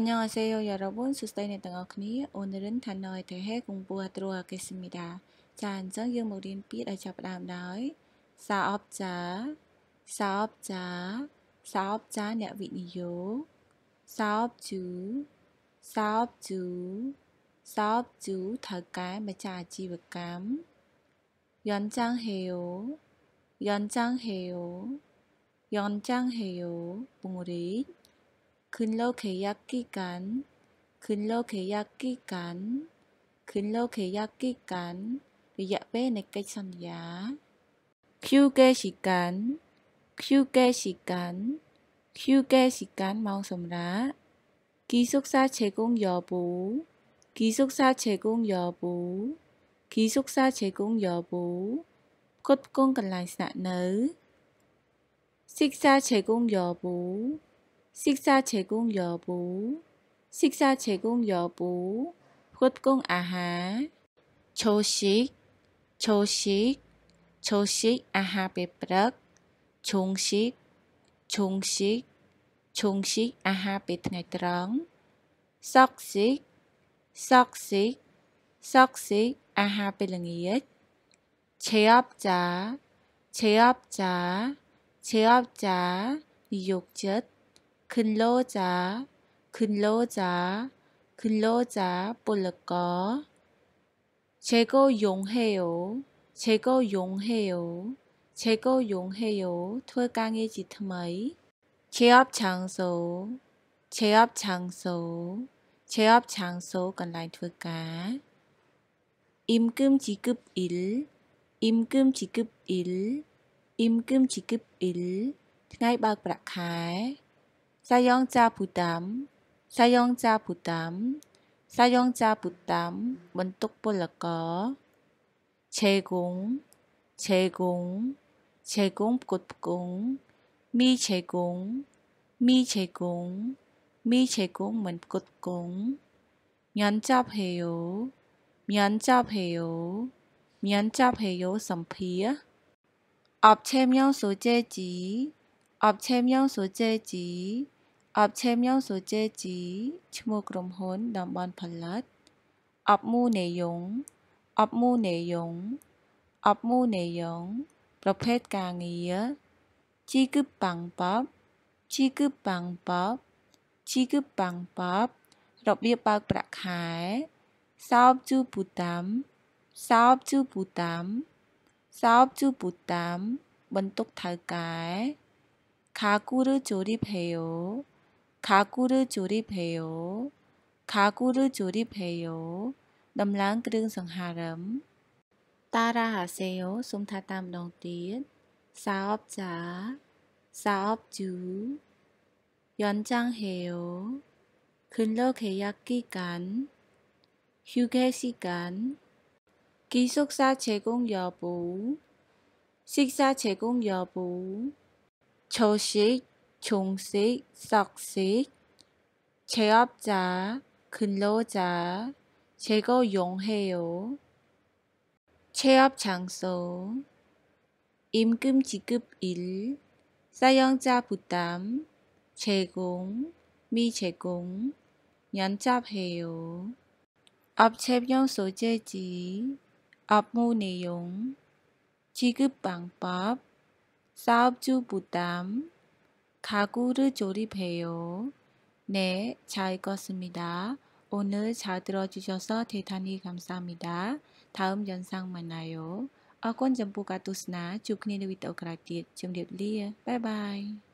안녕하세요여러분수스테이네ទាំងអស់គ្នាអូនរិនថាណយទេហេកំពុះត្រួអកេសមីដាចាអញ្ចឹងយើងមករៀនពាក្យដែលចាប់ផ្ដើមដោយសាអបចាសាអបចាសាអបចាអ្នកវិនិយោគសាអបជូសាអបជូសាអបជូថៅកែម្ចាស់អាជីវកម្មយន់ចាំងហេវយន់ចាំងហេវយន់ចាំងហេវពងរីកขึ้นโลกเคยักกี้กันขึ้นโลกเคยักกี้กันขึ้นโลกเคยักกี้กันระยะเป้นในกสัญญา คิวเกสิกัน คิวเกสิกัน คิวเกสิกันมองสมรักีสุกซาเชกงยอบู กีสุกซาเชกงยอบู กีสุกซาเชกงยอบู กดกงกันลายสะเนื้อศิกษาเชกงยอบู식사제공여 부, 식사제공여 부, 보통아 하, 조 식, 조 식, 조식아하베프 락, 종 식, 종 식, 종식아하베트나이트 랑, 석 식, 석 식, 석식아하베릉이 엣, 제업 자, 제업 자, 제업 자, 뉴욕 짓, 근로자, 근로자, 근로자 볼를 거. 제거 용해요, 제거 용해요, 제거 용해요. 퇴강의 지틈의 제업 장소, 제업 장소, 제업 장소 건라인 퇴강. 임금 지급 일, 임금 지급 일, 임금 지급 일.ថ្ងៃបើកប្រាក់ខែ 사용자 부담, 사용자 부담, 사용자 부담 문득 불렀고 제공, 제공, 제공 곧공 미제공, 미제공, 미제공 문곧공 면접해요, 면접해요, 면접해요 선피야 업체명 소재지, 업체명 소재지 업체명소재 지, 치모그럼혼넘번팔 럿, 업무내 용, 업무내 용, 업무내 용, 프로펫강의 여, 지급방 법, 지급방 법, 지급방 법, របៀបបើកប្រាក់ខែសោបជូពូតាំសោបជូពូតាំសោបជូពូតាំបន្ទុកថៅកែខាគូរជូរីភេយោ 가구를 조립해요. 가구를 조립해요. 넘랑 그릉 성하름. 따라하세요. 솜타땀 롱띠 사업자, 사업주. 연장해요. 근로계약 기간, 휴게시간, 기숙사 제공 여부, 식사 제공 여부, 조식, 종식, 석식, 제업자, 근로자, 제거용해요. 체업장소, 임금 지급 일, 사용자 부담, 제공, 미제공, 연잡해요. 업체용 소재지, 업무 내용, 지급 방법, 사업주 부담, 가구를 조립해요. 네, 잘 읽었습니다. 오늘 잘 들어주셔서 대단히 감사합니다. 다음 영상 만나요. អ권គុ가ចំ나ោះការទស្សន리ជួបគ្ន